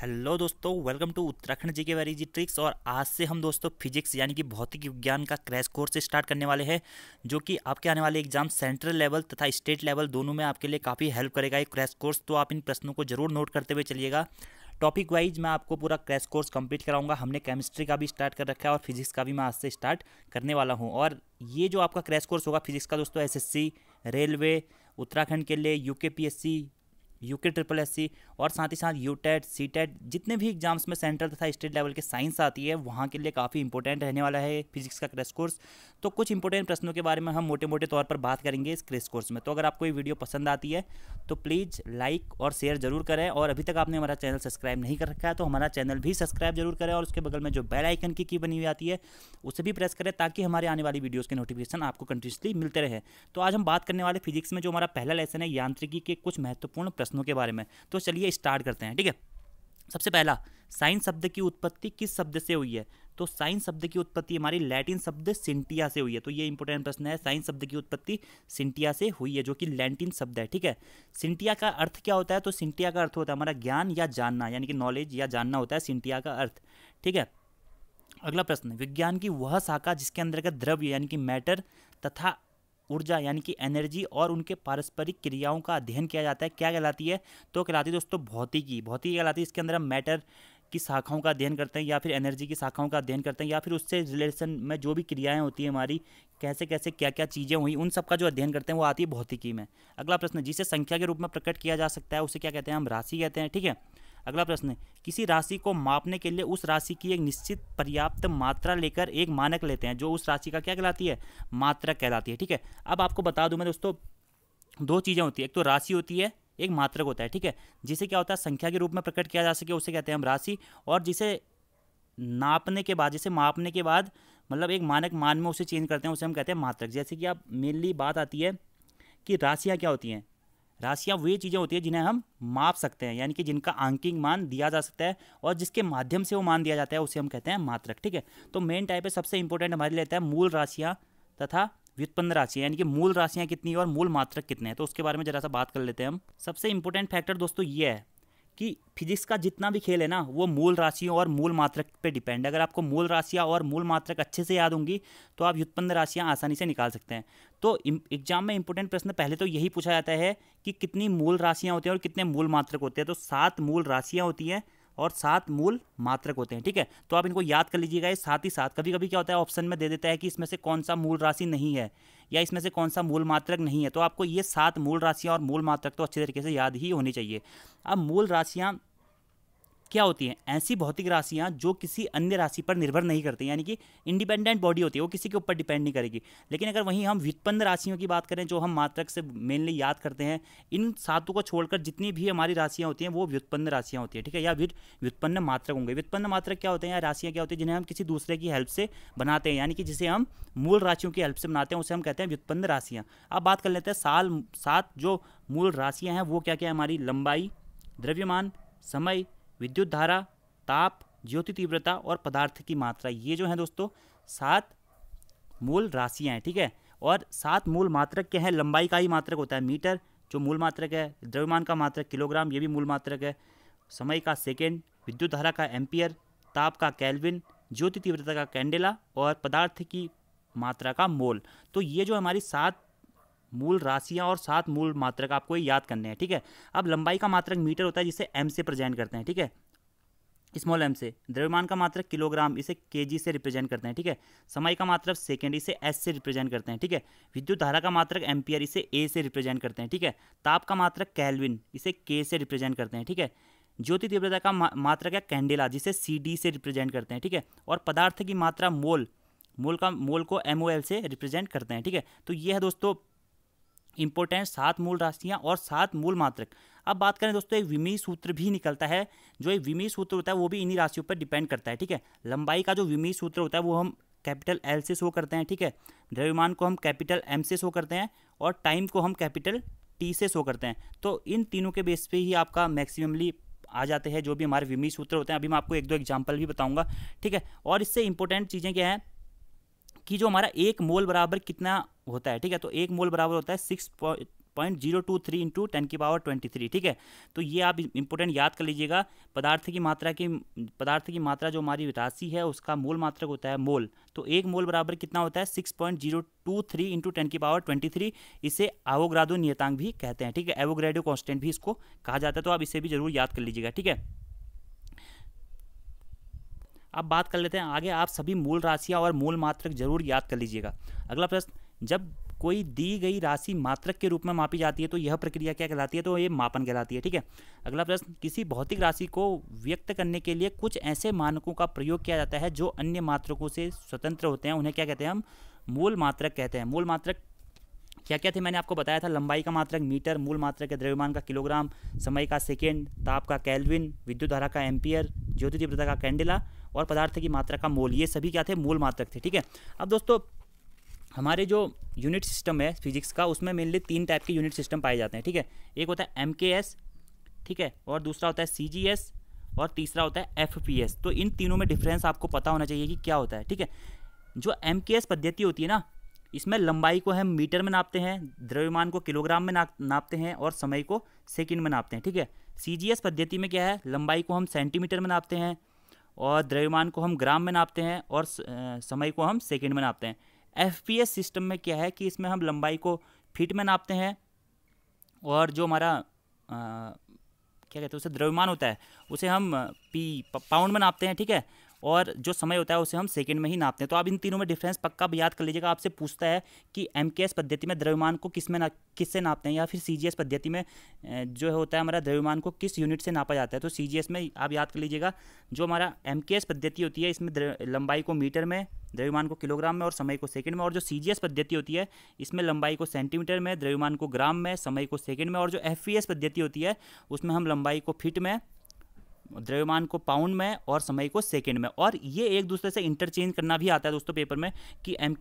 hello दोस्तों welcome to Uttarakhand जी के जी tricks और आज से हम दोस्तों फिजिक्स यानी कि भौतिक विज्ञान का क्रैश कोर्स स्टार्ट करने वाले हैं जो कि आपके आने वाले एग्जाम सेंट्रल लेवल तथा स्टेट लेवल दोनों में आपके लिए काफ़ी हेल्प करेगा ये क्रैश कोर्स तो आप इन प्रश्नों को जरूर नोट करते हुए चलिएगा टॉपिक वाइज मैं आपको पूरा क्रैश कोर्स कंप्लीट कराऊंगा हमने केमिस्ट्री का भी स्टार्ट कर रखा है और फिजिक्स का भी मैं आज से स्टार्ट करने वाला हूँ और ये जो आपका क्रैश कोर्स होगा फिजिक्स का दोस्तों एसएससी रेलवे उत्तराखंड के लिए यूके पीएससी के ट्रिपल एस और साथ ही साथ यू टेट सी टेट जितने भी एग्जाम्स में सेंट्रल तथा स्टेट लेवल के साइंस आती है वहाँ के लिए काफ़ी इंपॉर्टेंट रहने वाला है फिजिक्स का क्रेश कोर्स तो कुछ इंपॉर्टेंट प्रश्नों के बारे में हम मोटे मोटे तौर पर बात करेंगे इस क्रेश कोर्स में तो अगर आपको ये वीडियो पसंद आती है तो प्लीज़ लाइक और शेयर जरूर करें और अभी तक आपने हमारा चैनल सब्सक्राइब नहीं कर रखा है तो हमारा चैनल भी सब्सक्राइब जरूर करें और उसके बगल में जो बेल आइकन की की बनी हुई आती है उसे भी प्रेस करें ताकि हमारे आने वाली वीडियोज़ के नोटिफिकेशन आपको कंटिन्यूसली मिलते रहे तो आज हम बात करने वाले फिजिक्स में जो हमारा पहला लेसन है यांत्रिकी के कुछ महत्वपूर्ण प्रश्नों के बारे में तो चलिए स्टार्ट करते हैं ठीक है सबसे पहला साइंस शब्द की उत्पत्ति किस शब्द से हुई है तो साइंस शब्द की उत्पत्ति हमारी लैटिन शब्द सिंटिया से हुई है तो ये इंपॉर्टेंट प्रश्न है साइंस शब्द की उत्पत्ति सिंटिया से हुई है जो कि लैटिन शब्द है ठीक है सिंटिया का अर्थ क्या होता है तो सिंटिया का अर्थ होता है हमारा ज्ञान या जानना यानी कि नॉलेज या जानना होता है सिंटिया का अर्थ ठीक है अगला प्रश्न विज्ञान की वह शाखा जिसके अंदर का द्रव्य यानी कि मैटर तथा ऊर्जा यानी कि एनर्जी और उनके पारस्परिक क्रियाओं का अध्ययन किया जाता है क्या कहलाती है तो कहलाती है दोस्तों भौतिकी भौतिकी कहलाती है इसके अंदर हम मैटर की शाखाओं का अध्ययन करते हैं या फिर एनर्जी की शाखाओं का अध्ययन करते हैं या फिर उससे रिलेशन में जो भी क्रियाएं होती हैं हमारी कैसे कैसे क्या क्या चीज़ें हुई उन सब का जो अध्ययन करते हैं वो आती है भौतिकी में अगला प्रश्न जिसे संख्या के रूप में प्रकट किया जा सकता है उसे क्या कहते हैं हम राशि कहते हैं ठीक है अगला प्रश्न किसी राशि को मापने के लिए उस राशि की एक निश्चित पर्याप्त मात्रा लेकर एक मानक लेते हैं जो उस राशि का क्या कहलाती है मात्रा कहलाती है ठीक है अब आपको बता दूं मैं दोस्तों दो चीज़ें होती है एक तो राशि होती है एक मात्रक होता है ठीक है जिसे क्या होता है संख्या के रूप में प्रकट किया जा सके उसे कहते हैं हम राशि और जिसे नापने के बाद जिसे मापने के बाद मतलब एक मानक मान में उसे चेंज करते हैं उसे हम कहते हैं मात्रक जैसे कि आप मेनली बात आती है कि राशियाँ क्या होती हैं राशियाँ वे चीज़ें होती है जिन्हें हम माप सकते हैं यानी कि जिनका आंकिंग मान दिया जा सकता है और जिसके माध्यम से वो मान दिया जाता है उसे हम कहते हैं मात्रक ठीक है तो मेन टाइप है सबसे इंपॉर्टेंट हमारे लेता है मूल राशियाँ तथा व्युत्पन्न राशियाँ यानी कि मूल राशियाँ कितनी और मूल मात्रक कितने हैं तो उसके बारे में जरा सा बात कर लेते हैं हम सबसे इंपॉर्टेंट फैक्टर दोस्तों ये है कि फिजिक्स का जितना भी खेल है ना वो मूल राशियों और मूल मात्रक पे डिपेंड है अगर आपको मूल राशियाँ और मूल मात्रक अच्छे से याद होंगी तो आप व्युत्पन्न राशियाँ आसानी से निकाल सकते हैं तो एग्जाम में इंपॉर्टेंट प्रश्न पहले तो यही पूछा जाता है कि कितनी मूल राशियाँ होती हैं और कितने मूल मात्रक होते हैं तो सात मूल राशियाँ होती हैं और सात मूल मात्रक होते हैं ठीक है तो आप इनको याद कर लीजिएगा ये साथ ही साथ कभी कभी क्या होता है ऑप्शन में दे देता है कि इसमें से कौन सा मूल राशि नहीं है या इसमें से कौन सा मूल मात्रक नहीं है तो आपको ये सात मूल राशियाँ और मूल मात्रक तो अच्छे तरीके से याद ही होनी चाहिए अब मूल राशियाँ क्या होती हैं ऐसी भौतिक राशियाँ जो किसी अन्य राशि पर निर्भर नहीं करती यानी कि इंडिपेंडेंट बॉडी होती है वो किसी के ऊपर डिपेंड नहीं करेगी लेकिन अगर वहीं हम व्युत्पन्न राशियों की बात करें जो हम मात्रक से मेनली याद करते हैं इन सातों को छोड़कर जितनी भी हमारी राशियाँ होती हैं वो व्युत्पन्न राशियाँ होती है ठीक है या व्युत्पन्न मात्रक होंगे व्युत्पन्न मात्रक क्या होते हैं या राशियाँ क्या होती हैं जिन्हें हम किसी दूसरे की हेल्प से बनाते हैं यानी कि जिसे हम मूल राशियों की हेल्प से बनाते हैं उसे हम कहते हैं व्युत्पन्न राशियाँ अब बात कर लेते हैं साल सात जो मूल राशियाँ हैं वो क्या क्या है हमारी लंबाई द्रव्यमान समय विद्युत धारा ताप ज्योति तीव्रता और पदार्थ की मात्रा ये जो है दोस्तों सात मूल राशियाँ हैं ठीक है और सात मूल मात्रक क्या है लंबाई का ही मात्रक होता है मीटर जो मूल मात्रक है द्रव्यमान का मात्रक किलोग्राम ये भी मूल मात्रक है समय का सेकेंड विद्युत धारा का एम्पियर ताप का कैलविन ज्योति तीव्रता का कैंडेला और पदार्थ की मात्रा का मोल तो ये जो हमारी सात मूल राशियाँ और सात मूल मात्रक आपको याद करने हैं ठीक है अब लंबाई का मात्रक मीटर होता है जिसे एम से प्रेजेंट करते हैं ठीक है स्मॉल एम से द्रव्यमान का मात्रक किलोग्राम इसे केजी से रिप्रेजेंट करते हैं ठीक है समय का मात्रक सेकेंड इसे एस से रिप्रेजेंट करते हैं ठीक है विद्युत धारा का मात्रक एम्पियर इसे ए से रिप्रेजेंट करते हैं ठीक है ताप का मात्रक कैलविन इसे के से रिप्रेजेंट करते हैं ठीक है ज्योति तीव्रता का मात्रक है कैंडेला जिसे सी डी से रिप्रेजेंट करते हैं ठीक है और पदार्थ की मात्रा मोल मोल का मोल को एम ओ एल से रिप्रेजेंट करते हैं ठीक है तो ये है दोस्तों इंपोर्टेंट सात मूल राशियाँ और सात मूल मात्रक अब बात करें दोस्तों एक विमी सूत्र भी निकलता है जो एक विमी सूत्र होता है वो भी इन्हीं राशियों पर डिपेंड करता है ठीक है लंबाई का जो विमी सूत्र होता है वो हम कैपिटल एल से शो करते हैं ठीक है द्रव्यमान को हम कैपिटल एम से शो करते हैं और टाइम को हम कैपिटल टी से शो करते हैं तो इन तीनों के बेस पे ही आपका मैक्सिममली आ जाते हैं जो भी हमारे विमी सूत्र होते हैं अभी मैं आपको एक दो एग्जाम्पल भी बताऊंगा ठीक है और इससे इंपॉर्टेंट चीज़ें क्या हैं कि जो हमारा एक मोल बराबर कितना होता है ठीक है तो एक मोल बराबर होता है six point zero two three into ten की पावर ट्वेंटी थ्री ठीक है तो ये आप इंपॉर्टेंट याद कर लीजिएगा पदार्थ की मात्रा की पदार्थ की मात्रा जो हमारी राशि है उसका मोल मात्रक होता है मोल तो एक मोल बराबर कितना होता है six point zero two three into ten की पावर ट्वेंटी थ्री इसे आवोग्रादो नियतांक भी कहते हैं ठीक है एवोग्रेडो कॉन्स्टेंट भी इसको कहा जाता है तो आप इसे भी जरूर याद कर लीजिएगा ठीक है अब बात कर लेते हैं आगे आप सभी मूल राशियाँ और मूल मात्रक जरूर याद कर लीजिएगा अगला प्रश्न जब कोई दी गई राशि मात्रक के रूप में मापी जाती है तो यह प्रक्रिया क्या कहलाती है तो ये मापन कहलाती है ठीक है अगला प्रश्न किसी भौतिक राशि को व्यक्त करने के लिए कुछ ऐसे मानकों का प्रयोग किया जाता है जो अन्य मात्रकों से स्वतंत्र होते हैं उन्हें क्या कहते हैं हम मूल मात्रक कहते हैं मूल मात्रक क्या क्या थे मैंने आपको बताया था लंबाई का मात्रक मीटर मूल मात्रक द्रव्यमान का किलोग्राम समय का सेकेंड ताप का कैलविन विद्युत धारा का एम्पियर ज्योतितीव्रता का कैंडिला और पदार्थ की मात्रा का मोल ये सभी क्या थे मूल मात्रक थे ठीक है अब दोस्तों हमारे जो यूनिट सिस्टम है फिजिक्स का उसमें मेनली तीन टाइप के यूनिट सिस्टम पाए जाते हैं ठीक है एक होता है एम ठीक है और दूसरा होता है सी और तीसरा होता है एफ तो इन तीनों में डिफरेंस आपको पता होना चाहिए कि क्या होता है ठीक है जो एम पद्धति होती है ना इसमें लंबाई को हम मीटर में नापते हैं द्रव्यमान को किलोग्राम में नापते हैं और समय को सेकंड में नापते हैं ठीक है सी पद्धति में क्या है लंबाई को हम सेंटीमीटर में नापते हैं और द्रव्यमान को हम ग्राम में नापते हैं और समय को हम सेकेंड में नापते हैं एफ सिस्टम में क्या है कि इसमें हम लंबाई को फीट में नापते हैं और जो हमारा क्या कहते हैं उसे द्रव्यमान होता है उसे हम पी पाउंड में नापते हैं ठीक है और जो समय होता है उसे हम सेकेंड में ही नापते हैं तो आप इन तीनों में डिफ्रेंस पक्का याद कर लीजिएगा आपसे पूछता है कि एम पद्धति में द्रव्यमान को किस में ना किससे नापते हैं या फिर सी पद्धति में जो होता है हमारा द्रव्यमान को किस यूनिट से नापा जाता है तो सी में आप याद कर लीजिएगा जो हमारा एम पद्धति होती है इसमें लंबाई को मीटर में द्रव्यमान को किलोग्राम में और समय को सेकंड में और जो सी पद्धति होती है इसमें लंबाई को सेंटीमीटर में द्रव्यमान को ग्राम में समय को सेकंड में और जो एफ e पद्धति होती है उसमें हम लंबाई को फिट में द्रव्यमान को पाउंड में और समय को सेकेंड में और ये एक दूसरे से इंटरचेंज करना भी आता है दोस्तों पेपर में कि एम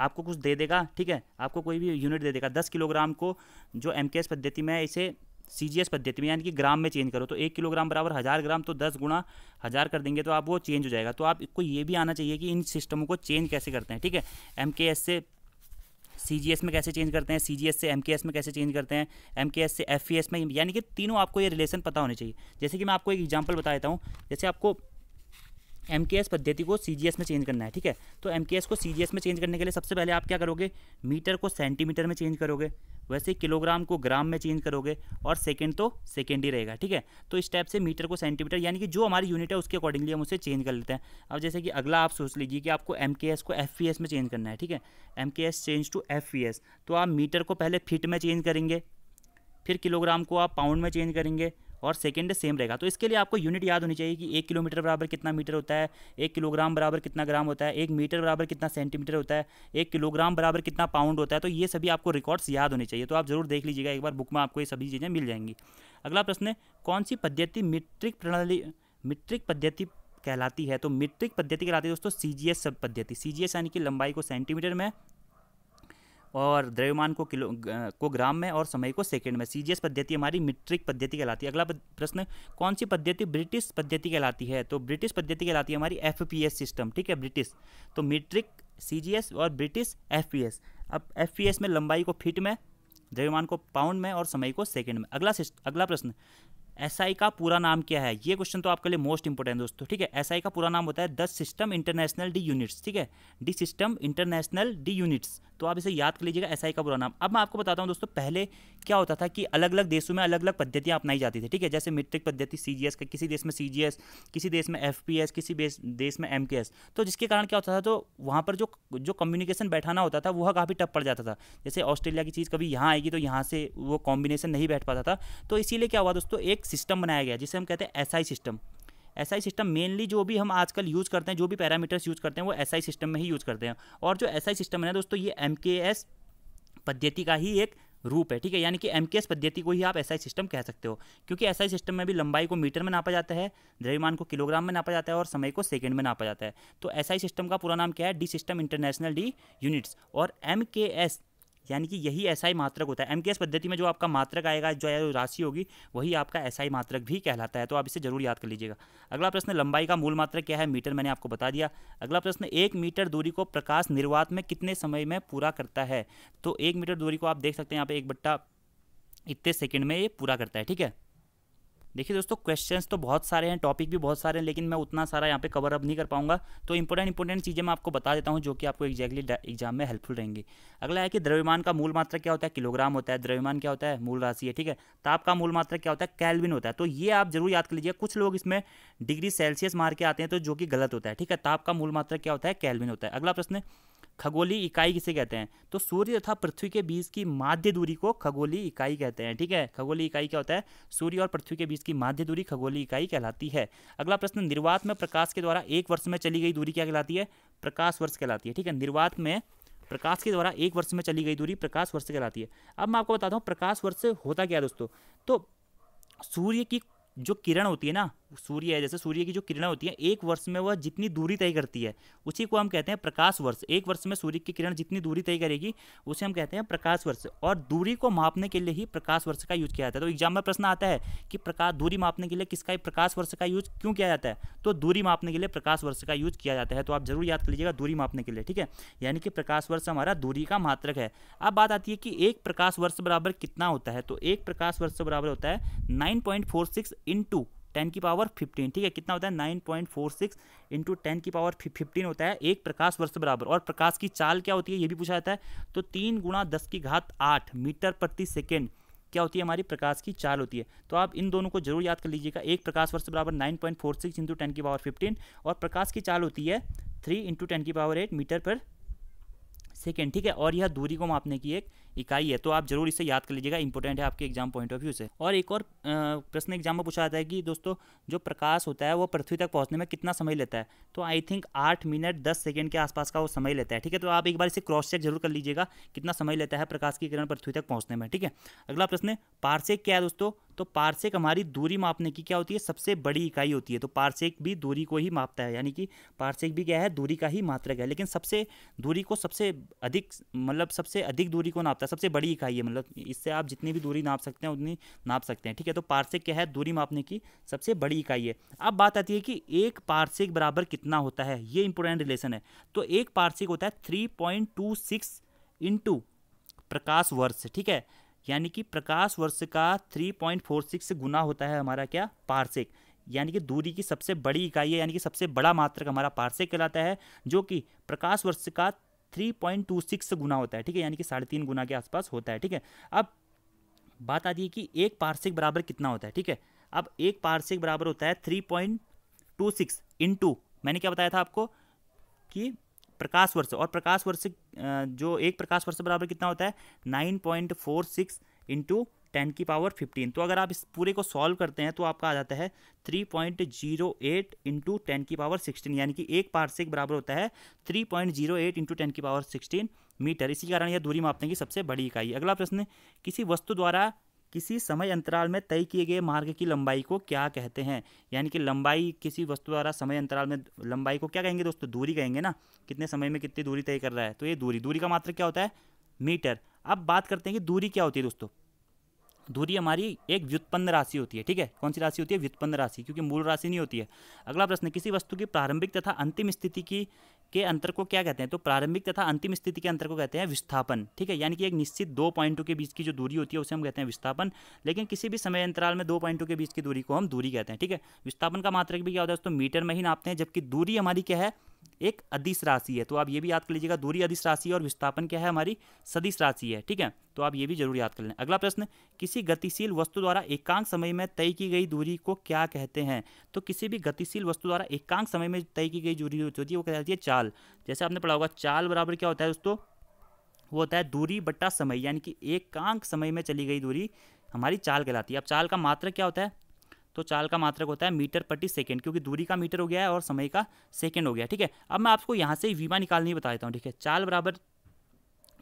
आपको कुछ दे देगा ठीक है आपको कोई भी यूनिट दे देगा दस किलोग्राम को जो एम पद्धति में इसे सी जी एस पद्धति में यानी कि ग्राम में चेंज करो तो एक किलोग्राम बराबर हज़ार ग्राम तो दस गुणा हज़ार कर देंगे तो आप वो चेंज हो जाएगा तो आपको ये भी आना चाहिए कि इन सिस्टमों को चेंज कैसे करते हैं ठीक है एम के एस से सी में कैसे चेंज करते हैं सी से एम में कैसे चेंज करते हैं एम से एफ में यानी कि तीनों आपको ये रिलेशन पता होने चाहिए जैसे कि मैं आपको एक एग्जाम्पल बता देता हूँ जैसे आपको एम पद्धति को सी में चेंज करना है ठीक है तो एम को सी में चेंज करने के लिए सबसे पहले आप क्या करोगे मीटर को सेंटीमीटर में चेंज करोगे वैसे किलोग्राम को ग्राम में चेंज करोगे और सेकेंड तो सेकेंड ही रहेगा ठीक है तो इस टाइप से मीटर को सेंटीमीटर यानी कि जो हमारी यूनिट है उसके अकॉर्डिंगली हम उसे चेंज कर लेते हैं अब जैसे कि अगला आप सोच लीजिए कि आपको एम को एफ e में चेंज करना है ठीक है एम चेंज टू एफ तो आप मीटर को पहले फिट में चेंज करेंगे फिर किलोग्राम को आप पाउंड में चेंज करेंगे और सेकेंड सेम रहेगा तो इसके लिए आपको यूनिट याद होनी चाहिए कि एक किलोमीटर बराबर कितना मीटर होता है एक किलोग्राम बराबर कितना ग्राम होता है एक मीटर बराबर कितना सेंटीमीटर होता है एक किलोग्राम बराबर कितना पाउंड होता है तो ये सभी आपको रिकॉर्ड्स याद होने चाहिए तो आप जरूर देख लीजिएगा एक बार बुक में आपको ये सभी चीज़ें मिल जाएंगी अगला प्रश्न है कौन सी पद्धति मीट्रिक प्रणाली मीट्रिक पद्धति कहलाती है तो मीट्रिक पद्धति कहलाती है दोस्तों सी जी एस पद्धति सी जी एस यानी कि लंबाई को सेंटीमीटर में और द्रव्यमान को किलो को ग्राम में और समय को सेकेंड में सीजीएस पद्धति हमारी मीट्रिक पद्धति कहलाती है अगला प्रश्न कौन सी पद्धति ब्रिटिश पद्धति कहलाती है तो ब्रिटिश पद्धति कहलाती है हमारी एफ सिस्टम ठीक है ब्रिटिश तो मीट्रिक सी और ब्रिटिश एफ अब एफ में लंबाई को फिट में द्रव्यमान को पाउंड में और समय को सेकेंड में अगला अगला प्रश्न एसआई का पूरा नाम क्या है ये क्वेश्चन तो आपके लिए मोस्ट इंपॉर्टेंट दोस्तों ठीक है एसआई का पूरा नाम होता है the system international de units ठीक है de system international de units तो आप इसे याद कर लीजिएगा एसआई का पूरा नाम अब मैं आपको बताता हूँ दोस्तों पहले क्या होता था कि अलग अलग देशों में अलग अलग पद्धतियाँ अपनाई जाती थी ठीक है जैसे मित्रिक पद्धति सी जी किसी देश में सी किसी देश में एफ किसी देश में एम तो जिसके कारण क्या होता था तो वहाँ पर जो जो कम्युनिकेशन बैठाना होता था वह काफ़ी टप पड़ जाता था जैसे ऑस्ट्रेलिया की चीज़ कभी यहाँ आएगी तो यहाँ से वो कॉम्बिनेशन नहीं बैठ पाता था तो इसीलिए क्या हुआ दोस्तों एक सिस्टम बनाया गया जिसे हम कहते हैं S system S SI system mainly जो भी हम आजकल यूज़ करते हैं जो भी पैरामीटर्स यूज़ करते हैं वो एस SI सिस्टम में ही यूज़ करते हैं और जो एस SI सिस्टम है ना दोस्तों ये एम पद्धति का ही एक रूप है ठीक है यानी कि एम पद्धति को ही आप एस SI सिस्टम कह सकते हो क्योंकि एस SI सिस्टम में भी लंबाई को मीटर में नापा जाता है द्रव्यमान को किलोग्राम में नापा जाता है और समय को सेकंड में नापा जाता है तो एस SI सिस्टम का पूरा नाम क्या है de system international de units और एम यानी कि यही ऐसा ही मात्रक होता है एम पद्धति में जो आपका मात्रक आएगा जो है राशि होगी वही आपका ऐसा ही मात्रक भी कहलाता है तो आप इसे जरूर याद कर लीजिएगा अगला प्रश्न लंबाई का मूल मात्रक क्या है मीटर मैंने आपको बता दिया अगला प्रश्न एक मीटर दूरी को प्रकाश निर्वात में कितने समय में पूरा करता है तो एक मीटर दूरी को आप देख सकते हैं यहाँ पे एक बट्टा इतने सेकेंड में ये पूरा करता है ठीक है देखिए दोस्तों क्वेश्चंस तो बहुत सारे हैं टॉपिक भी बहुत सारे हैं लेकिन मैं उतना सारा यहाँ पे कवर अप नहीं कर पाऊंगा तो इंपॉर्टेंट इंपॉर्टेंट चीज़ें मैं आपको बता देता हूँ जो कि आपको एक्जैक्टली एग्जाम में हेल्पफुल रहेंगे अगला है कि द्रव्यमान का मूल मात्रा क्या होता है किलोग्राम होता है द्रव्यमान क्या होता है मूल राशि है ठीक है ताप का मूल मात्रा क्या होता है कैलविन होता है तो ये आप जरूर याद कर लीजिए कुछ लोग इसमें डिग्री सेल्सियस मार के आते हैं तो जो कि गलत होता है ठीक है ताप का मूल मात्रा क्या होता है कैलविन होता है अगला प्रश्न खगोली इकाई किसे कहते हैं तो सूर्य तथा पृथ्वी के बीच की माध्य दूरी को खगोली इकाई कहते हैं ठीक है खगोली इकाई क्या होता है सूर्य और पृथ्वी के बीच की माध्य दूरी खगोलीय इकाई कहलाती है अगला प्रश्न निर्वात में प्रकाश के द्वारा एक वर्ष में चली गई दूरी क्या कहलाती है प्रकाश वर्ष कहलाती है ठीक है निर्वात में प्रकाश के द्वारा एक वर्ष में चली गई दूरी प्रकाश वर्ष कहलाती है अब मैं आपको बताता हूँ प्रकाश वर्ष होता क्या है दोस्तों तो सूर्य की जो किरण होती है ना सूर्य है जैसे सूर्य की जो किरणें होती हैं एक वर्ष में वह जितनी दूरी तय करती है उसी को हम कहते हैं प्रकाश वर्ष एक वर्ष में सूर्य की किरण जितनी दूरी तय करेगी उसे हम कहते हैं प्रकाश वर्ष और दूरी को मापने के लिए ही प्रकाश वर्ष का यूज किया जाता है तो एग्जाम में प्रश्न आता है कि प्रकाश दूरी मापने के लिए किसका प्रकाश वर्ष का यूज क्यों किया जाता है तो दूरी मापने के लिए प्रकाश वर्ष का यूज किया जाता है तो आप जरूर याद कर लीजिएगा दूरी मापने के लिए ठीक है यानी कि प्रकाश वर्ष हमारा दूरी का मात्रक है अब बात आती है कि एक प्रकाश वर्ष बराबर कितना होता है तो एक प्रकाश वर्ष बराबर होता है nine point four six into ten की पावर फिफ्टीन ठीक है कितना होता है nine point four six into ten की पावर फिफ्टीन होता है एक प्रकाश वर्ष बराबर और प्रकाश की चाल क्या होती है ये भी पूछा जाता है तो तीन गुणा दस की घात आठ मीटर प्रति सेकेंड क्या होती है हमारी प्रकाश की चाल होती है तो आप इन दोनों को जरूर याद कर लीजिएगा एक प्रकाश वर्ष बराबर nine point four six into ten की पावर फिफ्टीन और प्रकाश की चाल होती है थ्री इंटू टेन की पावर एट मीटर पर सेकेंड ठीक है और यह दूरी को मापने की एक इकाई है तो आप जरूर इसे याद कर लीजिएगा इंपॉर्टेंट है आपके एग्जाम पॉइंट ऑफ व्यू से और एक और प्रश्न एग्जाम में पूछा जाता है कि दोस्तों जो प्रकाश होता है वो पृथ्वी तक पहुंचने में कितना समय लेता है तो आई थिंक आठ मिनट दस सेकेंड के आसपास का वो समय लेता है ठीक है तो आप एक बार इसे क्रॉस चेक जरूर कर लीजिएगा कितना समय लेता है प्रकाश की किरण पृथ्वी तक पहुँचने में ठीक है अगला प्रश्न पार्सेक क्या है दोस्तों तो पार्सेक हमारी दूरी मापने की क्या होती है सबसे बड़ी इकाई होती है तो पार्सेक भी दूरी को ही मापता है यानी कि पार्सेक भी क्या है दूरी का ही मात्रक है लेकिन सबसे दूरी को सबसे अधिक मतलब सबसे अधिक दूरी को नापता है का सबसे बड़ी इकाई है मतलब इससे आप जितनी भी दूरी नाप सकते हैं उतनी नाप सकते हैं ठीक है तो पार्सिक क्या है दूरी मापने की सबसे बड़ी इकाई है अब बात आती है कि एक पार्सिक बराबर कितना होता है ये इंपॉर्टेंट रिलेशन है तो एक पार्सिक होता है three point two six into प्रकाश वर्ष ठीक है यानी कि प्रकाश वर्ष का थ्री पॉइंट फोर सिक्स गुना होता है हमारा क्या पार्सिक यानी कि दूरी की सबसे बड़ी इकाई है यानी कि सबसे बड़ा मात्रक हमारा पार्सिक कहलाता है जो कि प्रकाश वर्ष का थ्री पॉइंट टू सिक्स गुना होता है ठीक है यानी कि साढ़े तीन गुना के आसपास होता है ठीक है अब बात आती है कि एक पार्सिक बराबर कितना होता है ठीक है अब एक पार्सिक बराबर होता है three point two six into मैंने क्या बताया था आपको कि प्रकाश वर्ष और प्रकाश वर्ष जो एक प्रकाश वर्ष बराबर कितना होता है nine point four six into ten की पावर फिफ्टीन तो अगर आप इस पूरे को सॉल्व करते हैं तो आपका आ जाता है three point zero eight into ten की पावर सिक्सटीन यानी कि एक पार्सिक बराबर होता है three point zero eight into ten की पावर सिक्सटीन मीटर इसी कारण यह दूरी मापने की सबसे बड़ी इकाई अगला प्रश्न किसी वस्तु द्वारा किसी समय अंतराल में तय किए गए मार्ग की लंबाई को क्या कहते हैं यानी कि लंबाई किसी वस्तु द्वारा समय अंतराल में लंबाई को क्या कहेंगे दोस्तों दूरी कहेंगे ना कितने समय में कितनी दूरी तय कर रहा है तो ये दूरी दूरी का मात्र क्या होता है मीटर अब बात करते हैं कि दूरी क्या होती है दोस्तों दूरी हमारी एक व्युत्पन्न राशि होती है ठीक है कौन सी राशि होती है व्युत्पन्न राशि क्योंकि मूल राशि नहीं होती है अगला प्रश्न किसी वस्तु की प्रारंभिक तथा अंतिम स्थिति की के अंतर को क्या कहते हैं तो प्रारंभिक तथा अंतिम स्थिति के अंतर को कहते हैं विस्थापन ठीक है यानी कि एक निश्चित दो पॉइंटों के बीच की जो दूरी होती है उसे हम कहते हैं विस्थापन लेकिन किसी भी समय अंतराल में दो पॉइंटों के बीच की दूरी को हम दूरी कहते हैं ठीक है विस्थापन का मात्रक भी क्या होता है दोस्तों मीटर में ही नापते हैं जबकि दूरी हमारी क्या है एक अधिस राशि है तो आप ये भी याद कर लीजिएगा दूरी अधिस राशि और विस्थापन क्या है हमारी सदिश राशि है ठीक है तो आप ये भी जरूर याद कर लें अगला प्रश्न किसी गतिशील वस्तु द्वारा एकांक समय में तय की गई दूरी को क्या कहते हैं तो किसी भी गतिशील वस्तु द्वारा एकांक समय में तय की गई दूरी होती है वो कहती है चाल जैसे आपने पढ़ा होगा चाल बराबर क्या होता है दोस्तों वो होता है दूरी बट्टा समय यानी कि एकांक समय में चली गई दूरी हमारी चाल कहलाती है अब चाल का मात्र क्या होता है तो चाल का मात्रक होता है मीटर प्रति सेकेंड क्योंकि दूरी का मीटर हो गया है और समय का सेकेंड हो गया ठीक है अब मैं आपको यहाँ से ही वीमा निकालने बता देता हूँ ठीक है चाल बराबर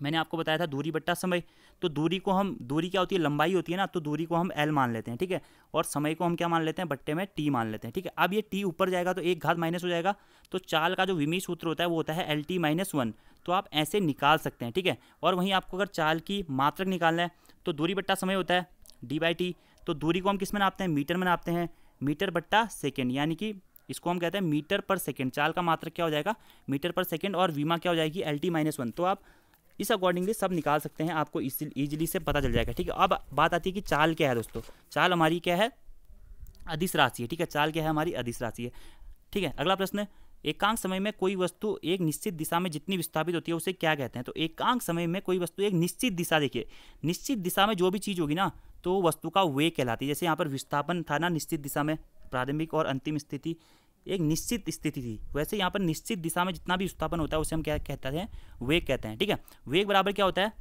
मैंने आपको बताया था दूरी बट्टा समय तो दूरी को हम दूरी क्या होती है लंबाई होती है ना तो दूरी को हम एल मान लेते हैं ठीक है और समय को हम क्या मान लेते हैं बट्टे में टी मान लेते हैं ठीक है अब ये टी ऊपर जाएगा तो एक घात माइनस हो जाएगा तो चाल का जो विमी सूत्र होता है वो होता है एल टी माइनस वन तो आप ऐसे निकाल सकते हैं ठीक है और वहीं आपको अगर चाल की मात्रक निकालना है तो दूरी बट्टा समय होता है डी बाई टी तो दूरी को हम किस में नापते हैं मीटर में नापते हैं मीटर बट्टा सेकेंड यानी कि इसको हम कहते हैं मीटर पर सेकेंड चाल का मात्र क्या हो जाएगा मीटर पर सेकेंड और वीमा क्या हो जाएगी एल टी माइनस वन तो आप इस अकॉर्डिंगली सब निकाल सकते हैं आपको ईजिली से पता चल जाएगा ठीक है अब बात आती है कि चाल क्या है दोस्तों चाल हमारी क्या है अधिस राशि है ठीक है चाल क्या है हमारी अधिस राशि है ठीक है अगला प्रश्न है एकांक समय में कोई वस्तु एक निश्चित दिशा में जितनी विस्थापित होती है उसे क्या कहते हैं तो एकांक समय में कोई वस्तु एक निश्चित दिशा देखिए निश्चित दिशा में जो भी चीज़ होगी ना तो वस्तु का वे कहलाती है जैसे यहाँ पर विस्थापन था ना निश्चित दिशा में प्रारंभिक और अंतिम स्थिति एक निश्चित स्थिति थी वैसे यहाँ पर निश्चित दिशा में जितना भी विस्थापन होता है उसे हम क्या कहते हैं वेग कहते हैं ठीक है वेग बराबर क्या होता है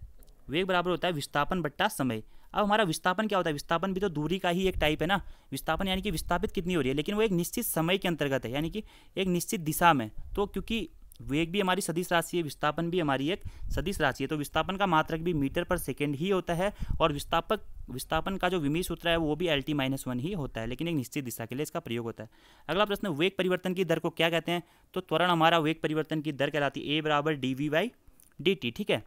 वेग बराबर होता है विस्थापन बट्टा समय अब हमारा विस्थापन क्या होता है विस्थापन भी तो दूरी का ही एक टाइप है ना विस्थापन यानी कि विस्थापित कितनी हो रही है लेकिन वो एक निश्चित समय के अंतर्गत है यानी कि एक निश्चित दिशा में तो क्योंकि वेग भी हमारी सदिश राशि है विस्थापन भी हमारी एक सदिश राशि है तो विस्थापन का मात्रक भी मीटर पर सेकेंड ही होता है और विस्थापक विस्थापन का जो विमी सूत्र है वो भी एल टी माइनस वन ही होता है लेकिन एक निश्चित दिशा के लिए इसका प्रयोग होता है अगला प्रश्न वेग परिवर्तन की दर को क्या कहते हैं तो त्वरण हमारा वेग परिवर्तन की दर कहलाती है ए बराबर D V by D T ठीक है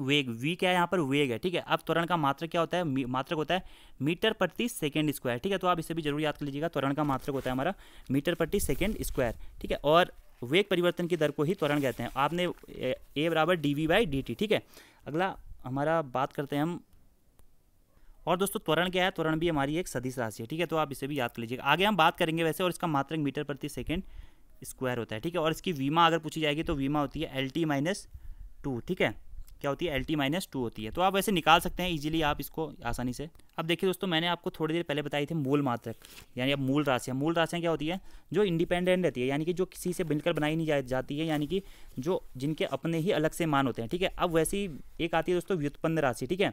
वेग वी क्या है यहाँ पर वेग है ठीक है अब त्वरण का मात्रक क्या होता है मात्रक होता है मीटर प्रति सेकेंड स्क्वायर ठीक है तो आप इसे भी जरूर याद कर लीजिएगा त्वरण का मात्रक होता है हमारा मीटर प्रति सेकेंड स्क्वायर ठीक है और वेग परिवर्तन की दर को ही त्वरण कहते हैं आपने ए बराबर D V by D T ठीक है अगला हमारा बात करते हैं हम और दोस्तों त्वरण क्या है त्वरण भी हमारी एक सदिश राशि है ठीक है तो आप इसे भी याद कर लीजिएगा आगे हम बात करेंगे वैसे और इसका मात्रक मीटर प्रति सेकेंड स्क्वायर होता है ठीक है और इसकी वीमा अगर पूछी जाएगी तो वीमा होती है एल टी माइनस टू ठीक है क्या होती है एल टी माइनस टू होती है तो आप ऐसे निकाल सकते हैं इजीली आप इसको आसानी से अब देखिए दोस्तों मैंने आपको थोड़ी देर पहले बताई थी मूल मात्रक यानी अब मूल राशियाँ मूल राशियाँ क्या होती है जो इंडिपेंडेंट रहती है यानी कि जो किसी से मिलकर बनाई नहीं जाती है यानी कि जो जिनके अपने ही अलग से मान होते हैं ठीक है अब वैसी एक आती है दोस्तों व्युत्पन्न राशि ठीक है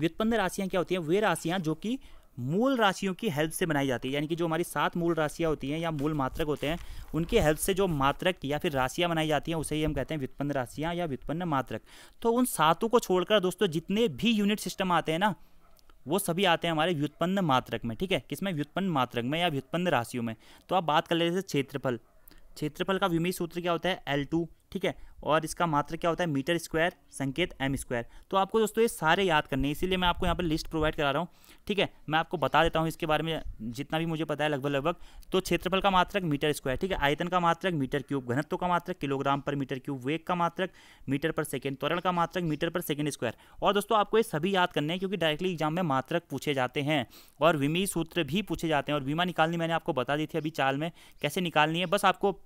व्युत्पन्न राशियाँ क्या होती हैं वे राशियाँ जो कि मूल राशियों की हेल्प से बनाई जाती है यानी कि जो हमारी सात मूल राशियाँ होती हैं या मूल मात्रक होते हैं उनकी हेल्प से जो मात्रक या फिर राशियाँ बनाई जाती हैं उसे ही हम कहते हैं व्युत्पन्न राशियाँ या व्युत्पन्न मात्रक तो उन सातों को छोड़कर दोस्तों जितने भी यूनिट सिस्टम आते हैं ना वो सभी आते हैं हमारे व्युत्पन्न मात्रक में ठीक है किसमें व्युत्पन्न मात्रक में या व्युत्पन्न राशियों में तो आप बात कर लेते हैं क्षेत्रफल क्षेत्रफल का विमीय सूत्र क्या होता है एल टू ठीक है और इसका मात्र क्या होता है मीटर स्क्वायर संकेत एम स्क्वायर तो आपको दोस्तों ये सारे याद करने हैं इसीलिए मैं आपको यहाँ पर लिस्ट प्रोवाइड करा रहा हूँ ठीक है मैं आपको बता देता हूँ इसके बारे में जितना भी मुझे पता है लगभग लगभग तो क्षेत्रफल का मात्रक मीटर स्क्वायर ठीक है आयतन का मात्रक मीटर क्यूब घनत्व का मात्रक किलोग्राम पर मीटर क्यूब वेग का मात्रक मीटर पर सेकेंड त्वरण का मात्रक मीटर पर सेकेंड स्क्वायर और दोस्तों आपको ये सभी याद करने हैं क्योंकि डायरेक्टली एग्जाम में मात्रक पूछे जाते हैं और विमी सूत्र भी पूछे जाते हैं और बीमा निकालनी मैंने आपको बता दी थी अभी चाल में कैसे निकालनी है बस आपको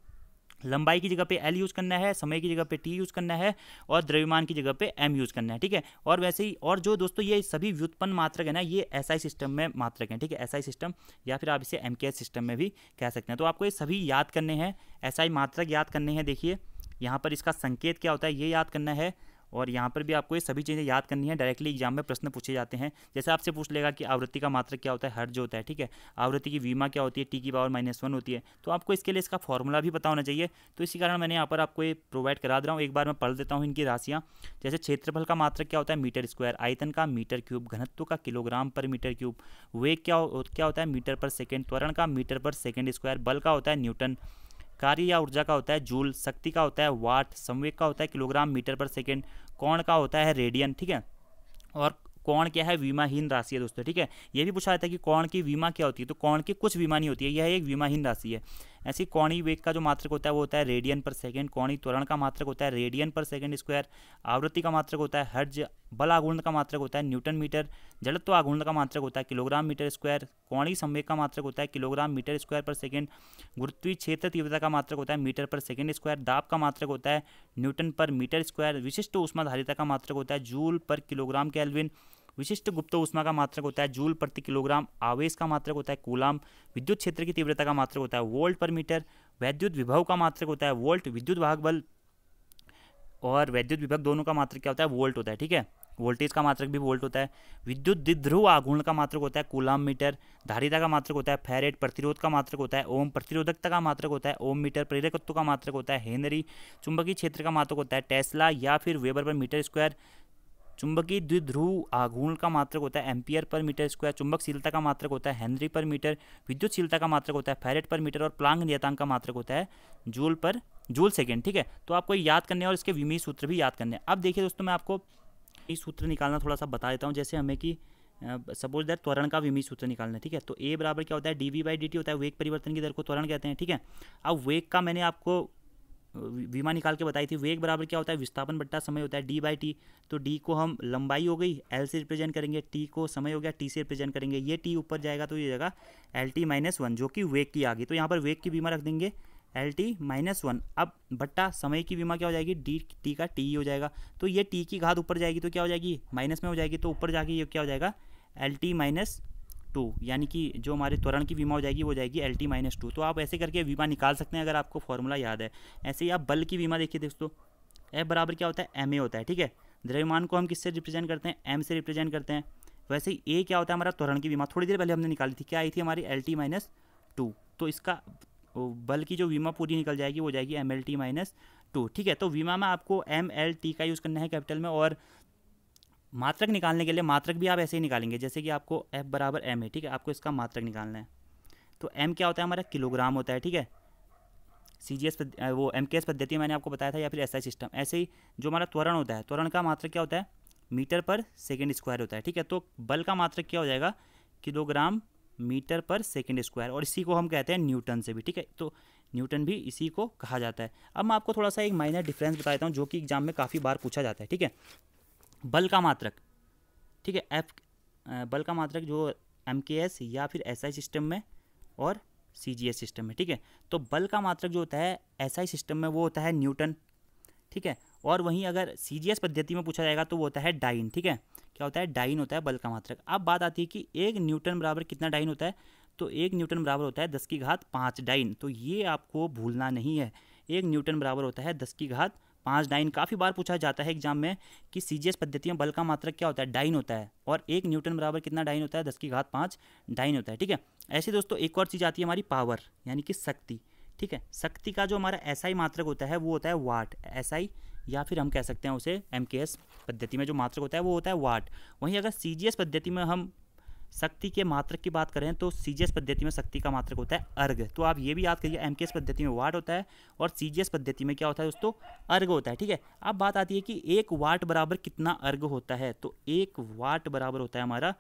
लंबाई की जगह पे एल यूज़ करना है समय की जगह पे टी यूज़ करना है और द्रव्यमान की जगह पे एम यूज़ करना है ठीक है और वैसे ही और जो दोस्तों ये सभी व्युत्पन्न मात्रक है ना ये एसआई आई सिस्टम में मात्रक हैं ठीक है एसआई आई सिस्टम या फिर आप इसे एम सिस्टम में भी कह सकते हैं तो आपको ये सभी याद करने हैं एस आई मात्रक याद करने हैं देखिए यहाँ पर इसका संकेत क्या होता है ये याद करना है और यहाँ पर भी आपको ये सभी चीज़ें याद करनी है डायरेक्टली एग्जाम में प्रश्न पूछे जाते हैं जैसे आपसे पूछ लेगा कि आवृत्ति का मात्रा क्या होता है हर्ज होता है ठीक है आवृत्ति की वीमा क्या होती है टी की पावर माइनस वन होती है तो आपको इसके लिए इसका फॉर्मूला भी पता होना चाहिए तो इसी कारण मैंने यहाँ पर आपको ये प्रोवाइड करा दे रहा हूँ एक बार मैं पढ़ देता हूँ इनकी राशियाँ जैसे क्षेत्रफल का मात्र क्या होता है मीटर स्क्वायर आयतन का मीटर क्यूब घनत्व का किलोग्राम पर मीटर क्यूब वेग क्या क्या होता है मीटर पर सेकेंड त्वरण का मीटर पर सेकेंड स्क्वायर बल का होता है न्यूटन कार्य या ऊर्जा का होता है जूल शक्ति का होता है वाट संवेग का होता है किलोग्राम मीटर पर सेकेंड कौन का होता है रेडियन ठीक है और कौन क्या है बीमाहीन राशि है दोस्तों ठीक है यह भी पूछा जाता है कि कौन की बीमा क्या होती है तो कौन की कुछ बीमा नहीं होती है यह एक बीमाहीन राशि है ऐसी कौणी वेग का जो मात्रक होता है वो होता है रेडियन पर सेकेंड कौणी त्वरण का मात्रक होता है रेडियन पर सेकेंड स्क्वायर आवृत्ति का मात्रक होता है हर्ज बल आगुण का मात्रक होता है न्यूटन मीटर जड़त्व आगुण का मात्रक होता है किलोग्राम मीटर स्क्वायर कौणी संवेग का मात्रक होता है किलोग्राम मीटर स्क्वायर पर सेकेंड गुरुत्वीय क्षेत्र तीव्रता का मात्रक होता है मीटर पर सेकेंड स्क्वायर दाब का मात्रक होता है न्यूटन पर मीटर स्क्वायर विशिष्ट उष्माधारिता का मात्रक होता है जूल पर किलोग्राम कैलविन विशिष्ट गुप्त उष्मा का मात्रक होता है जूल प्रति किलोग्राम आवेश का मात्रक होता है कूलाम विद्युत क्षेत्र की तीव्रता का मात्रक होता है वोल्ट पर मीटर वैद्युत विभव का मात्रक होता है वोल्ट विद्युत वाहक बल और वैद्युत विभव दोनों का मात्रक क्या होता है वोल्ट होता है ठीक है वोल्टेज का मात्रक भी वोल्ट होता है विद्युत द्विध्रुव आघूर्ण का मात्रक होता है कूलाम मीटर धारिता का मात्रक होता है फेरेट प्रतिरोध का मात्रक होता है ओम प्रतिरोधकता का मात्रक होता है ओम मीटर प्रेरकत्व का मात्रक होता है हेनरी चुंबकीय क्षेत्र का मात्रक होता है टेस्ला या फिर वेबर पर मीटर स्क्वायर चुंबकीय द्विध्रुव आघूर्ण का मात्रक होता है एम्पियर पर मीटर स्क्वायर चुंबकशीलता का मात्रक होता है हेनरी पर मीटर विद्युतशीलता का मात्रक होता है फैरेट पर मीटर और प्लांग नियतांक का मात्रक होता है जूल पर जूल सेकेंड ठीक है तो आपको याद करने और इसके विमी सूत्र भी याद करने अब देखिए दोस्तों मैं आपको ये सूत्र निकालना थोड़ा सा बता देता हूँ जैसे हमें कि सपोज दैट त्वरण का विमी सूत्र निकालना है ठीक है तो ए बराबर क्या होता है D V by D T होता है वेग परिवर्तन की दर को त्वरण कहते हैं ठीक है अब वेग का मैंने आपको विमा निकाल के बताई थी वेग बराबर क्या होता है विस्थापन बट्टा समय होता है डी बाई टी तो डी को हम लंबाई हो गई एल से रिप्रेजेंट करेंगे टी को समय हो गया टी से रिप्रेजेंट करेंगे ये टी ऊपर जाएगा तो ये जाएगा एल टी माइनस वन जो कि वेग की आ गई तो यहाँ पर वेग की बीमा रख देंगे एल टी माइनस वन अब बट्टा समय की बीमा क्या हो जाएगी डी टी का टी हो जाएगा तो ये टी की घात ऊपर जाएगी तो क्या हो जाएगी माइनस में हो जाएगी तो ऊपर जाके ये क्या हो जाएगा एल टी माइनस टू यानी कि जो हमारे त्वरण की वीमा हो जाएगी वो जाएगी एल टी माइनस टू तो आप ऐसे करके वीमा निकाल सकते हैं अगर आपको फॉर्मूला याद है ऐसे ही आप बल की वीमा देखिए दोस्तों एफ बराबर क्या होता है एम ए होता है ठीक है द्रव्यमान को हम किससे रिप्रेजेंट करते हैं एम से रिप्रेजेंट करते हैं वैसे ही ए क्या होता है हमारा त्वरण की बीमा थोड़ी देर पहले हमने निकाली थी क्या आई थी हमारी एल टी माइनस टू तो इसका बल की जो वीमा पूरी निकल जाएगी वो जाएगी M L T minus two ठीक है तो वीमा में आपको एम एल टी का यूज़ करना है कैपिटल में और मात्रक निकालने के लिए मात्रक भी आप ऐसे ही निकालेंगे जैसे कि आपको एफ बराबर एम है ठीक है आपको इसका मात्रक निकालना है तो एम क्या होता है हमारा किलोग्राम होता है ठीक है सी जी एस वो एम के एस पद्धति मैंने आपको बताया था या फिर एस आई सिस्टम ऐसे ही जो हमारा त्वरण होता है त्वरण का मात्रक क्या होता है मीटर पर सेकेंड स्क्वायर होता है ठीक है तो बल का मात्रक क्या हो जाएगा किलोग्राम मीटर पर सेकेंड स्क्वायर और इसी को हम कहते हैं न्यूटन से भी ठीक है तो न्यूटन भी इसी को कहा जाता है अब मैं आपको थोड़ा सा एक माइनर डिफरेंस बता देता हूँ जो कि एग्जाम में काफ़ी बार पूछा जाता है ठीक है बल का मात्रक ठीक है एफ बल का मात्रक जो एम या फिर एस SI सिस्टम में और सी सिस्टम में ठीक है तो बल का मात्रक जो होता है एस SI सिस्टम में वो होता है न्यूटन ठीक है और वहीं अगर सी जी पद्धति में पूछा जाएगा तो वो होता है डाइन ठीक है क्या होता है डाइन होता है बल का मात्रक अब बात आती है कि एक न्यूटन बराबर कितना डाइन होता है तो एक न्यूटन बराबर होता है दस की घात पाँच डाइन तो ये आपको भूलना नहीं है एक न्यूटन बराबर होता है दस की घात पाँच डाइन काफ़ी बार पूछा जाता है एग्जाम में कि सी पद्धति में बल का मात्रक क्या होता है डाइन होता है और एक न्यूटन बराबर कितना डाइन होता है दस की घात पाँच डाइन होता है ठीक है ऐसे दोस्तों एक और चीज़ आती है हमारी पावर यानी कि शक्ति ठीक है शक्ति का जो हमारा आई मात्रक होता है वो होता है वाट एस आई या फिर हम कह सकते हैं उसे एम पद्धति में जो मात्रक होता है वो होता है वाट वहीं अगर सी पद्धति में हम शक्ति के मात्रक की बात करें तो सी पद्धति में शक्ति का मात्रक होता है अर्घ तो आप ये भी याद करिए एम पद्धति में वाट होता है और सी पद्धति में क्या होता है दोस्तों अर्घ होता है ठीक है अब बात आती है कि एक वाट बराबर कितना अर्घ होता है तो एक वाट बराबर होता है हमारा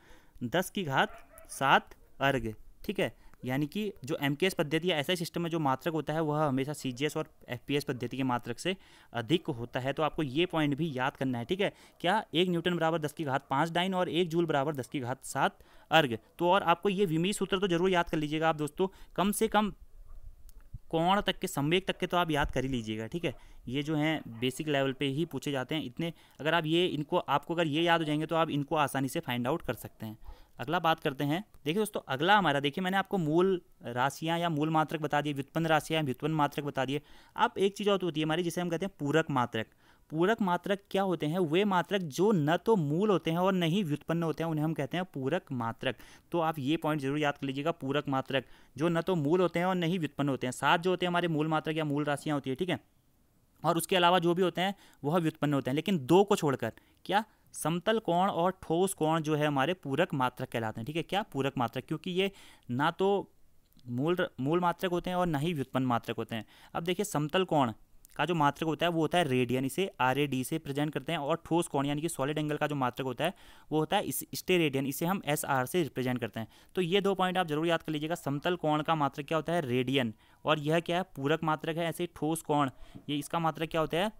दस की घात सात अर्घ ठीक है यानी कि जो एम पद्धति या ऐसा सिस्टम में जो मात्रक होता है वह हमेशा सी और एफ पद्धति के मात्रक से अधिक होता है तो आपको ये पॉइंट भी याद करना है ठीक है क्या एक न्यूटन बराबर दस की घात पाँच डाइन और एक जूल बराबर दस की घात सात अर्ग तो और आपको ये विमी सूत्र तो जरूर याद कर लीजिएगा आप दोस्तों कम से कम कौन तक के संवेग तक के तो आप याद कर ही लीजिएगा ठीक है ये जो हैं बेसिक लेवल पे ही पूछे जाते हैं इतने अगर आप ये इनको आपको अगर ये याद हो जाएंगे तो आप इनको आसानी से फाइंड आउट कर सकते हैं अगला बात करते हैं देखिए दोस्तों अगला हमारा देखिए मैंने आपको मूल राशियाँ या मूल मात्रक बता दिए व्युत्पन्न राशियाँ व्युत्पन्न मात्रक बता दिए अब एक चीज़ और तो होती है हमारी जिसे हम कहते हैं पूरक मात्रक पूरक मात्रक क्या होते हैं वे मात्रक जो न तो मूल होते हैं और न ही व्युत्पन्न होते हैं उन्हें हम कहते हैं पूरक मात्रक तो आप ये पॉइंट जरूर याद कर लीजिएगा पूरक मात्रक जो न तो मूल होते हैं और न ही व्युत्पन्न होते हैं सात जो होते हैं हमारे मूल मात्रक या मूल राशियाँ होती है ठीक है और उसके अलावा जो भी होते हैं वह व्युत्पन्न होते हैं लेकिन दो को छोड़कर क्या समतल कोण और ठोस कोण जो है हमारे पूरक मात्रक कहलाते हैं ठीक है क्या पूरक मात्रक क्योंकि ये ना तो मूल मूल मात्रक होते हैं और ना ही व्युत्पन्न मात्रक होते हैं अब देखिए समतल कोण का जो मात्रक होता है वो होता है रेडियन इसे आर ए डी से प्रेजेंट करते हैं और ठोस कोण यानी कि सॉलिड एंगल का जो मात्रक होता है वो होता है इस स्टे रेडियन इसे हम एस आर से रिप्रेजेंट करते हैं तो ये दो पॉइंट आप जरूर याद कर लीजिएगा समतल कोण का मात्रक क्या होता है रेडियन और यह क्या है पूरक मात्रक है ऐसे ठोस कोण ये इसका मात्रक क्या होता है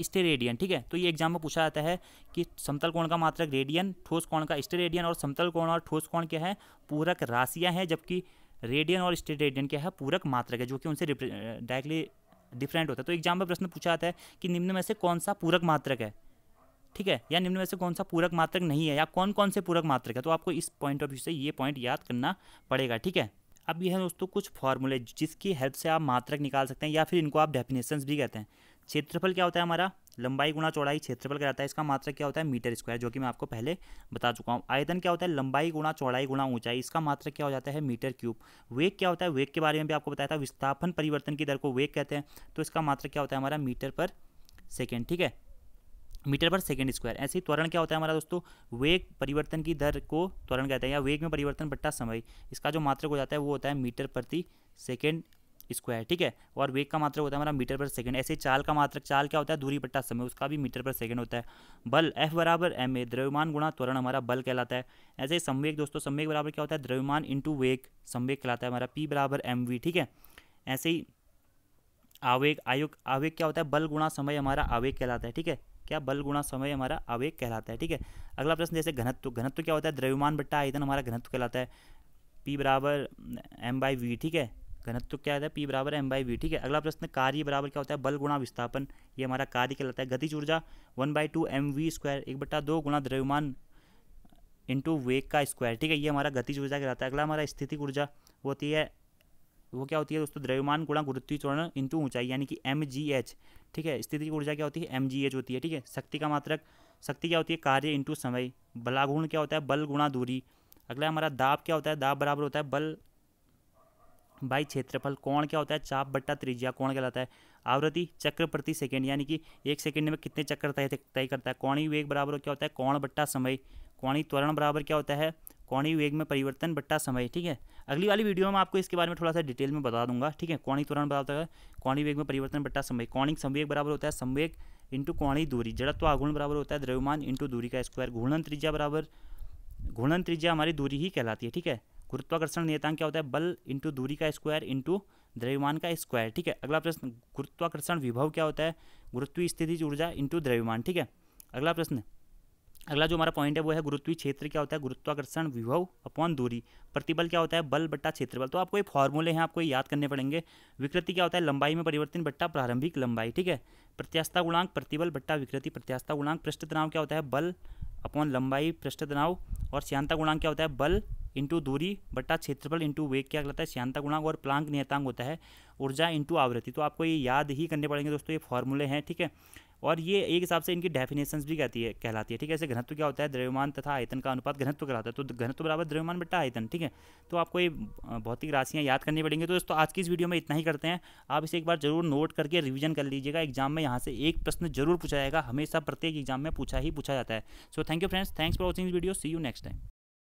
रेडियन ठीक है तो ये एग्जाम में पूछा जाता है कि समतल कोण का मात्रक रेडियन ठोस कोण का रेडियन और समतल कोण और ठोस कोण क्या है पूरक राशियाँ हैं जबकि रेडियन और रेडियन क्या है पूरक मात्रक है जो कि उनसे डायरेक्टली डिफरेंट होता है तो एग्जाम में प्रश्न पूछा जाता है कि निम्न में से कौन सा पूरक मात्रक है ठीक है या निम्न में से कौन सा पूरक मात्रक नहीं है या कौन कौन से पूरक मात्रक है तो आपको इस पॉइंट ऑफ व्यू से ये पॉइंट याद करना पड़ेगा ठीक है अब यह है दोस्तों कुछ फॉर्मूले जिसकी हेल्प से आप मात्रक निकाल सकते हैं या फिर इनको आप डेफिनेशंस भी कहते हैं क्षेत्रफल क्या होता है हमारा लंबाई गुणा चौड़ाई क्षेत्रफल कहलाता है इसका मात्रक क्या होता है मीटर स्क्वायर जो कि मैं आपको पहले बता चुका हूँ आयतन क्या होता है लंबाई गुणा चौड़ाई गुणा ऊंचाई इसका मात्रक क्या हो जाता है मीटर क्यूब वेग क्या होता है वेग के बारे में भी आपको बताया था विस्थापन परिवर्तन की दर को वेग कहते हैं तो इसका मात्र क्या होता है हमारा मीटर पर सेकेंड ठीक है मीटर पर सेकेंड स्क्वायर ऐसे ही त्वरण क्या होता है हमारा दोस्तों वेग परिवर्तन की दर को त्वरण कहते हैं या वेग में परिवर्तन बट्टा समय इसका जो मात्रक हो जाता है वो होता है मीटर प्रति सेकेंड स्क्वायर ठीक है और वेग का मात्रक होता है हमारा मीटर पर सेकंड ऐसे चाल का मात्रक चाल क्या होता है दूरी बट्टा समय उसका भी मीटर पर सेकंड होता है बल एफ बराबर एम ए द्रव्यमान गुणा त्वरण हमारा बल कहलाता है ऐसे संवेग दोस्तों संवेग बराबर क्या होता है द्रव्यमान इंटू वेग संवेग कहलाता है हमारा पी बराबर एम वी ठीक है ऐसे ही आवेग आयोग आवेग क्या होता है बल गुणा समय हमारा आवेग कहलाता है ठीक है क्या बल गुणा समय हमारा आवेग कहलाता है ठीक है अगला प्रश्न जैसे घनत्व घनत्व क्या होता है द्रव्यमान बट्टा आयतन हमारा घनत्व कहलाता है पी बराबर एम बाई वी ठीक है घनत्व तो क्या होता है पी बराबर एम बाई वी ठीक है अगला प्रश्न कार्य बराबर क्या होता है बल गुणा विस्थापन ये हमारा कार्य कहलाता है गतिज ऊर्जा one by two M V square एक बट्टा दो गुणा द्रव्यमान इंटू वेग का स्क्वायर ठीक है ये हमारा गतिज ऊर्जा कहलाता है अगला हमारा स्थितिक ऊर्जा होती है वो क्या होती है दोस्तों द्रव्यमान गुणा गुरुत्वी त्वरण इंटू ऊंचाई यानी कि एम जी एच ठीक है स्थिति की ऊर्जा क्या होती है एम जी एच होती है ठीक है शक्ति का मात्रक शक्ति क्या होती है कार्य इंटू समय बलागुण क्या होता है बल गुणा दूरी अगला हमारा दाब क्या होता है दाब बराबर होता है बल भाई क्षेत्रफल कोण क्या होता है चाप बट्टा त्रिज्या कोण कहलाता है आवृत्ति चक्र प्रति सेकंड यानी कि एक सेकंड में कितने चक्कर तय तय करता है कौणी वेग बराबर क्या होता है कोण बट्टा समय कौणी त्वरण बराबर क्या होता है कौणी वेग में परिवर्तन बट्टा समय ठीक है अगली वाली वीडियो में आपको इसके बारे में थोड़ा सा डिटेल में बता दूंगा ठीक है कौणी त्वरण बराबर है कौणी वेग में परिवर्तन बट्टा समय कौणिक संवेग बराबर होता है संवेग इंटू कौणी दूरी जड़त्व आघूर्ण बराबर होता है द्रव्यमान इंटू दूरी का स्क्वायर घूर्णन त्रिज्या बराबर घूर्णन त्रिज्या हमारी दूरी ही कहलाती है ठीक है गुरुत्वाकर्षण नियतांक क्या होता है बल इंटू दूरी का स्क्वायर इंटू द्रव्यमान का स्क्वायर ठीक है अगला प्रश्न गुरुत्वाकर्षण विभव क्या होता है गुरुत्वीय स्थिति ऊर्जा इंटू द्रव्यमान ठीक है अगला प्रश्न अगला जो हमारा पॉइंट है वो है गुरुत्वीय क्षेत्र क्या होता है गुरुत्वाकर्षण विभव अपॉन दूरी प्रतिबल क्या होता है बल बट्टा क्षेत्रबल तो आपको ये फॉर्मूले हैं आपको ये याद करने पड़ेंगे विकृति क्या होता है लंबाई में परिवर्तन बट्टा प्रारंभिक लंबाई ठीक है प्रत्यास्था गुणांक प्रतिबल बट्टा विकृति प्रत्यास्था गुणांक पृष्ठ तनाव क्या होता है बल अपॉन लंबाई पृष्ठ तनाव और श्यांता गुणांक क्या होता है बल इंटू दूरी बट्टा क्षेत्रफल इंटू वेग क्या कहलाता है श्यांता गुणांक और प्लांक नियतांक होता है ऊर्जा इंटू आवृत्ति तो आपको ये याद ही करने पड़ेंगे दोस्तों ये फॉर्मूले हैं ठीक है और ये एक हिसाब से इनकी डेफिनेशन भी कहती है कहलाती है ठीक है ऐसे घनत्व क्या होता है द्रव्यमान तथा आयतन का अनुपात घनत्व कहलाता है तो घनत्व बराबर द्रव्यमान बट्टा आयतन ठीक है तो आपको ये भौतिक राशियाँ याद करनी पड़ेंगी तो दोस्तों आज की इस वीडियो में इतना ही करते हैं आप इसे एक बार जरूर नोट करके रिविजन कर लीजिएगा एग्जाम में यहाँ से एक प्रश्न जरूर पूछा जाएगा हमेशा प्रत्येक एग्जाम में पूछा ही पूछा जाता है so thank you friends thanks for watching video see you next time